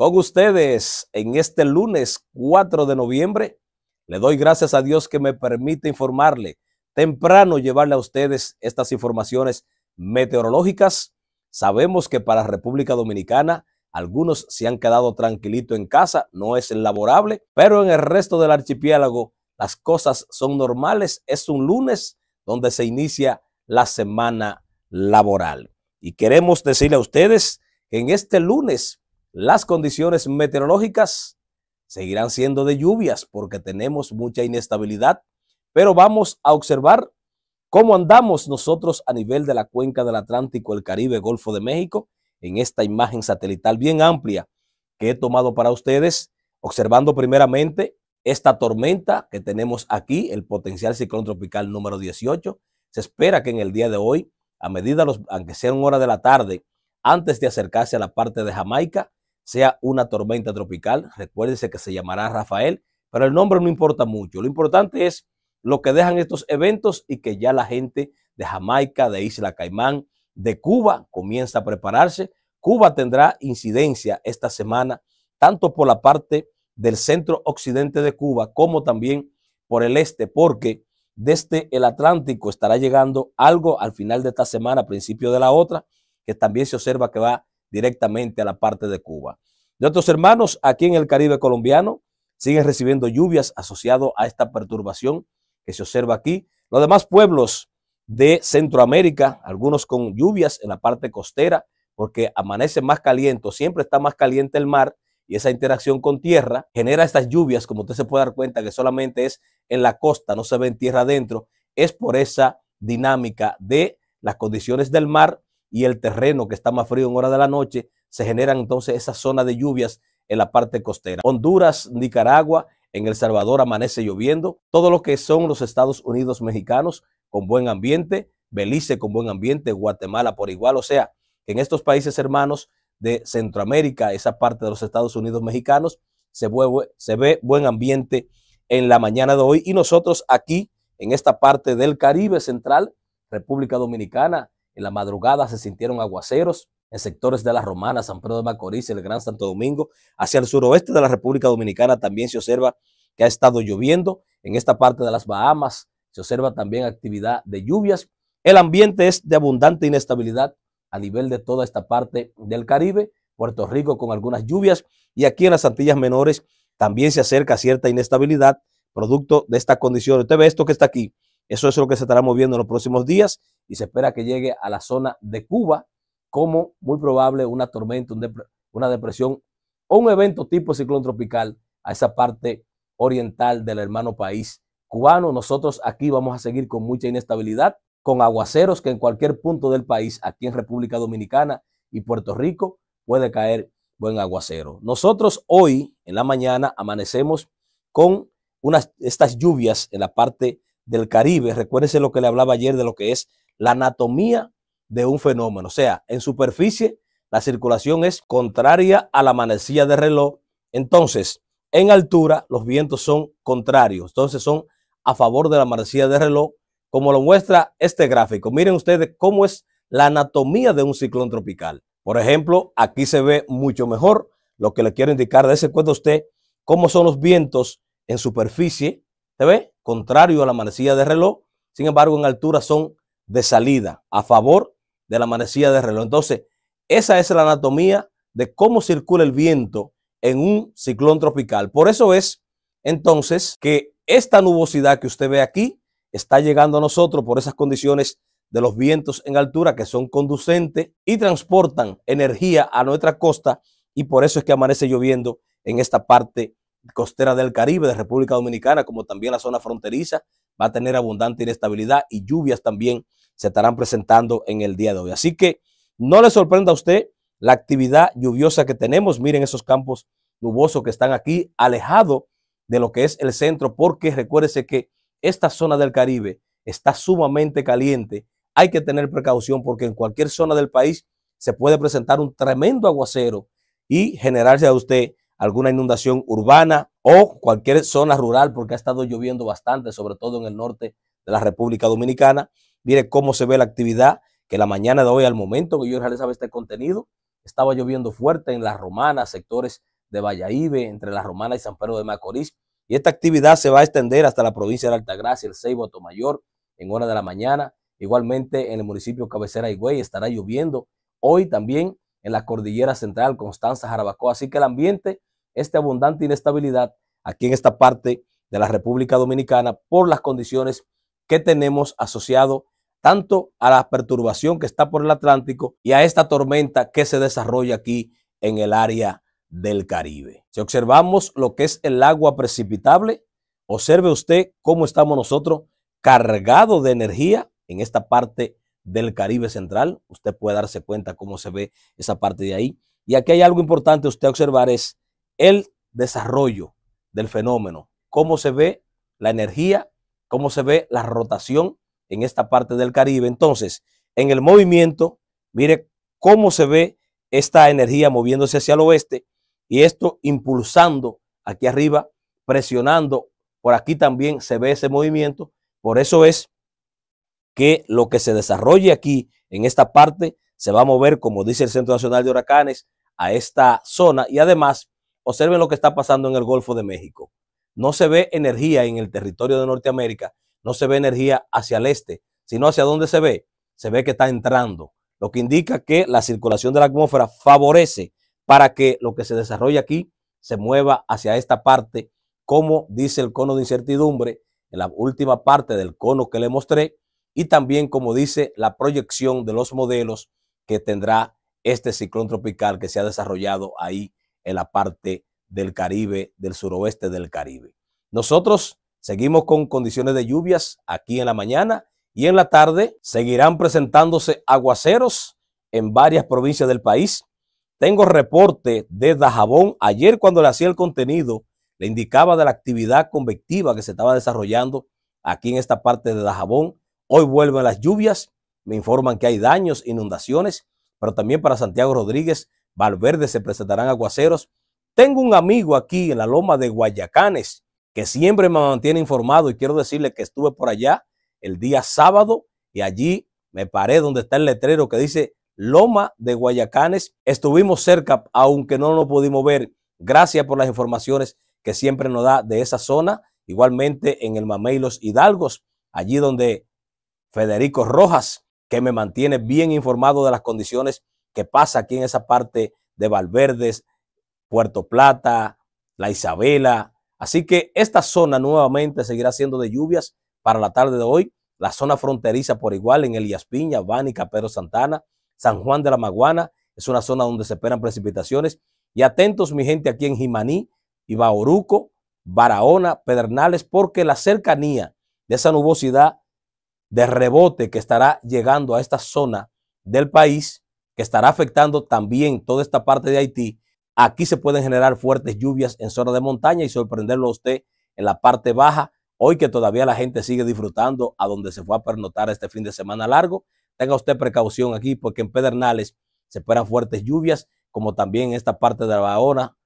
Con ustedes en este lunes 4 de noviembre, le doy gracias a Dios que me permite informarle temprano llevarle a ustedes estas informaciones meteorológicas. Sabemos que para República Dominicana algunos se han quedado tranquilito en casa, no es laborable, pero en el resto del archipiélago las cosas son normales. Es un lunes donde se inicia la semana laboral. Y queremos decirle a ustedes que en este lunes las condiciones meteorológicas seguirán siendo de lluvias porque tenemos mucha inestabilidad, pero vamos a observar cómo andamos nosotros a nivel de la cuenca del Atlántico, el Caribe, Golfo de México, en esta imagen satelital bien amplia que he tomado para ustedes, observando primeramente esta tormenta que tenemos aquí, el potencial ciclón tropical número 18. Se espera que en el día de hoy, a medida, los, aunque sea una hora de la tarde, antes de acercarse a la parte de Jamaica, sea una tormenta tropical. Recuérdese que se llamará Rafael, pero el nombre no importa mucho. Lo importante es lo que dejan estos eventos y que ya la gente de Jamaica, de Isla Caimán, de Cuba comienza a prepararse. Cuba tendrá incidencia esta semana, tanto por la parte del centro occidente de Cuba como también por el este, porque desde este, el Atlántico estará llegando algo al final de esta semana, a principio de la otra, que también se observa que va directamente a la parte de Cuba. de otros hermanos aquí en el Caribe colombiano siguen recibiendo lluvias asociado a esta perturbación que se observa aquí. Los demás pueblos de Centroamérica, algunos con lluvias en la parte costera, porque amanece más caliente, siempre está más caliente el mar y esa interacción con tierra genera estas lluvias, como usted se puede dar cuenta que solamente es en la costa, no se ve en tierra adentro, es por esa dinámica de las condiciones del mar y el terreno que está más frío en hora de la noche, se generan entonces esa zona de lluvias en la parte costera. Honduras, Nicaragua, en El Salvador amanece lloviendo. Todo lo que son los Estados Unidos mexicanos con buen ambiente, Belice con buen ambiente, Guatemala por igual. O sea, en estos países hermanos de Centroamérica, esa parte de los Estados Unidos mexicanos, se ve buen ambiente en la mañana de hoy. Y nosotros aquí, en esta parte del Caribe Central, República Dominicana, en la madrugada se sintieron aguaceros en sectores de La Romana, San Pedro de Macorís, el Gran Santo Domingo. Hacia el suroeste de la República Dominicana también se observa que ha estado lloviendo. En esta parte de las Bahamas se observa también actividad de lluvias. El ambiente es de abundante inestabilidad a nivel de toda esta parte del Caribe, Puerto Rico con algunas lluvias y aquí en las Antillas Menores también se acerca cierta inestabilidad producto de esta condición. Usted ve esto que está aquí, eso es lo que se estará moviendo en los próximos días y se espera que llegue a la zona de Cuba como muy probable una tormenta, una depresión o un evento tipo ciclón tropical a esa parte oriental del hermano país cubano. Nosotros aquí vamos a seguir con mucha inestabilidad, con aguaceros que en cualquier punto del país, aquí en República Dominicana y Puerto Rico, puede caer buen aguacero. Nosotros hoy en la mañana amanecemos con unas, estas lluvias en la parte del Caribe. Recuérdense lo que le hablaba ayer de lo que es la anatomía de un fenómeno. O sea, en superficie la circulación es contraria a la manecilla de reloj. Entonces, en altura los vientos son contrarios. Entonces son a favor de la manecilla de reloj, como lo muestra este gráfico. Miren ustedes cómo es la anatomía de un ciclón tropical. Por ejemplo, aquí se ve mucho mejor lo que le quiero indicar. De ese a usted cómo son los vientos en superficie. ¿Se ve? Contrario a la manecilla de reloj. Sin embargo, en altura son de salida a favor de la manecilla de reloj. Entonces, esa es la anatomía de cómo circula el viento en un ciclón tropical. Por eso es entonces que esta nubosidad que usted ve aquí está llegando a nosotros por esas condiciones de los vientos en altura que son conducentes y transportan energía a nuestra costa y por eso es que amanece lloviendo en esta parte costera del Caribe, de República Dominicana, como también la zona fronteriza, va a tener abundante inestabilidad y lluvias también se estarán presentando en el día de hoy. Así que no le sorprenda a usted la actividad lluviosa que tenemos. Miren esos campos nubosos que están aquí, alejados de lo que es el centro, porque recuérdese que esta zona del Caribe está sumamente caliente. Hay que tener precaución porque en cualquier zona del país se puede presentar un tremendo aguacero y generarse a usted alguna inundación urbana o cualquier zona rural, porque ha estado lloviendo bastante, sobre todo en el norte de la República Dominicana. Mire cómo se ve la actividad, que la mañana de hoy, al momento que yo realizaba este contenido, estaba lloviendo fuerte en las romanas, sectores de Valladolid, entre las romanas y San Pedro de Macorís. Y esta actividad se va a extender hasta la provincia de Altagracia, el Seibo, Tomayor, en hora de la mañana. Igualmente en el municipio Cabecera Higüey estará lloviendo. Hoy también en la cordillera central, Constanza, Jarabacoa. Así que el ambiente, esta abundante inestabilidad aquí en esta parte de la República Dominicana por las condiciones que tenemos asociado tanto a la perturbación que está por el Atlántico y a esta tormenta que se desarrolla aquí en el área del Caribe. Si observamos lo que es el agua precipitable, observe usted cómo estamos nosotros cargados de energía en esta parte del Caribe central. Usted puede darse cuenta cómo se ve esa parte de ahí. Y aquí hay algo importante usted observar es el desarrollo del fenómeno, cómo se ve la energía, cómo se ve la rotación en esta parte del Caribe. Entonces, en el movimiento, mire cómo se ve esta energía moviéndose hacia el oeste y esto impulsando aquí arriba, presionando. Por aquí también se ve ese movimiento. Por eso es que lo que se desarrolle aquí en esta parte se va a mover, como dice el Centro Nacional de Huracanes, a esta zona. Y además, observen lo que está pasando en el Golfo de México. No se ve energía en el territorio de Norteamérica, no se ve energía hacia el este, sino hacia dónde se ve. Se ve que está entrando, lo que indica que la circulación de la atmósfera favorece para que lo que se desarrolla aquí se mueva hacia esta parte, como dice el cono de incertidumbre en la última parte del cono que le mostré, y también como dice la proyección de los modelos que tendrá este ciclón tropical que se ha desarrollado ahí en la parte del Caribe, del suroeste del Caribe. Nosotros Seguimos con condiciones de lluvias aquí en la mañana y en la tarde seguirán presentándose aguaceros en varias provincias del país. Tengo reporte de Dajabón. Ayer cuando le hacía el contenido, le indicaba de la actividad convectiva que se estaba desarrollando aquí en esta parte de Dajabón. Hoy vuelven las lluvias, me informan que hay daños, inundaciones, pero también para Santiago Rodríguez, Valverde se presentarán aguaceros. Tengo un amigo aquí en la loma de Guayacanes que siempre me mantiene informado y quiero decirle que estuve por allá el día sábado y allí me paré donde está el letrero que dice Loma de Guayacanes. Estuvimos cerca, aunque no lo pudimos ver. Gracias por las informaciones que siempre nos da de esa zona. Igualmente en el Mamey Los Hidalgos, allí donde Federico Rojas, que me mantiene bien informado de las condiciones que pasa aquí en esa parte de Valverde Puerto Plata, La Isabela, Así que esta zona nuevamente seguirá siendo de lluvias para la tarde de hoy. La zona fronteriza por igual en Elías Piña, Bánica, Pedro Santana, San Juan de la Maguana. Es una zona donde se esperan precipitaciones. Y atentos, mi gente, aquí en Jimaní, Ibaoruco, Barahona, Pedernales, porque la cercanía de esa nubosidad de rebote que estará llegando a esta zona del país, que estará afectando también toda esta parte de Haití, Aquí se pueden generar fuertes lluvias en zona de montaña y sorprenderlo a usted en la parte baja. Hoy que todavía la gente sigue disfrutando a donde se fue a pernotar este fin de semana largo, tenga usted precaución aquí porque en Pedernales se esperan fuertes lluvias, como también en esta parte de la Bahona,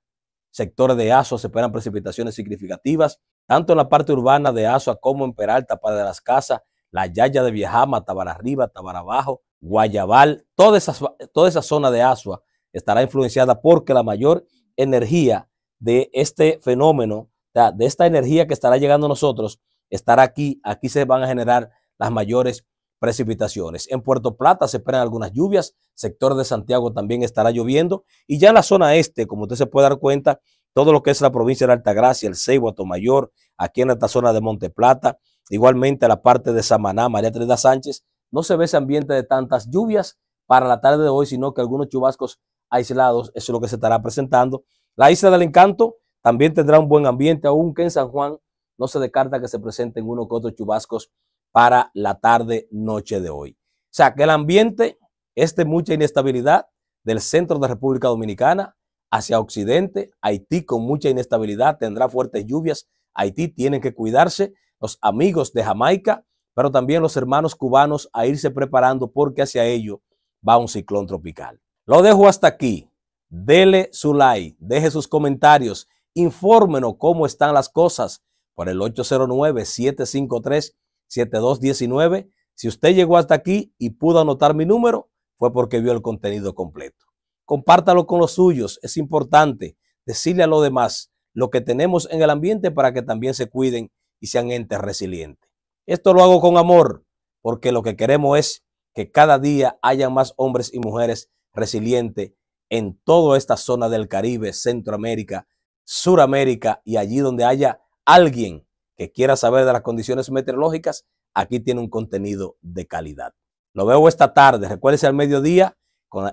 sectores de Aso se esperan precipitaciones significativas, tanto en la parte urbana de Asua como en Peralta, para de las Casas, la Yaya de Viejama, Tabararriba, Tabarabajo, Guayabal, toda esa, toda esa zona de Asua estará influenciada porque la mayor energía de este fenómeno, de esta energía que estará llegando a nosotros, estará aquí. Aquí se van a generar las mayores precipitaciones. En Puerto Plata se esperan algunas lluvias, sector de Santiago también estará lloviendo y ya en la zona este, como usted se puede dar cuenta, todo lo que es la provincia de Altagracia, el Ceibo, Mayor, aquí en esta zona de Monte Plata, igualmente la parte de Samaná, María Trinidad Sánchez, no se ve ese ambiente de tantas lluvias para la tarde de hoy, sino que algunos chubascos aislados, eso es lo que se estará presentando. La Isla del Encanto también tendrá un buen ambiente, aunque en San Juan no se descarta que se presenten uno que otro chubascos para la tarde, noche de hoy. O sea, que el ambiente es de mucha inestabilidad del centro de República Dominicana hacia occidente. Haití con mucha inestabilidad tendrá fuertes lluvias. Haití tienen que cuidarse. Los amigos de Jamaica, pero también los hermanos cubanos a irse preparando porque hacia ello va un ciclón tropical. Lo dejo hasta aquí. Dele su like, deje sus comentarios, infórmenos cómo están las cosas por el 809-753-7219. Si usted llegó hasta aquí y pudo anotar mi número, fue porque vio el contenido completo. Compártalo con los suyos, es importante decirle a los demás lo que tenemos en el ambiente para que también se cuiden y sean entes resilientes. Esto lo hago con amor, porque lo que queremos es que cada día haya más hombres y mujeres resiliente en toda esta zona del Caribe, Centroamérica, Suramérica y allí donde haya alguien que quiera saber de las condiciones meteorológicas, aquí tiene un contenido de calidad. Lo veo esta tarde, recuérdese al mediodía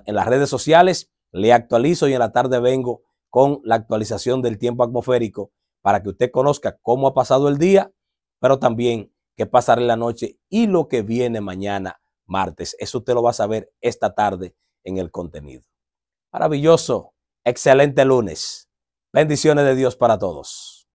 en las redes sociales, le actualizo y en la tarde vengo con la actualización del tiempo atmosférico para que usted conozca cómo ha pasado el día, pero también qué pasará en la noche y lo que viene mañana martes. Eso usted lo va a saber esta tarde en el contenido. Maravilloso, excelente lunes. Bendiciones de Dios para todos.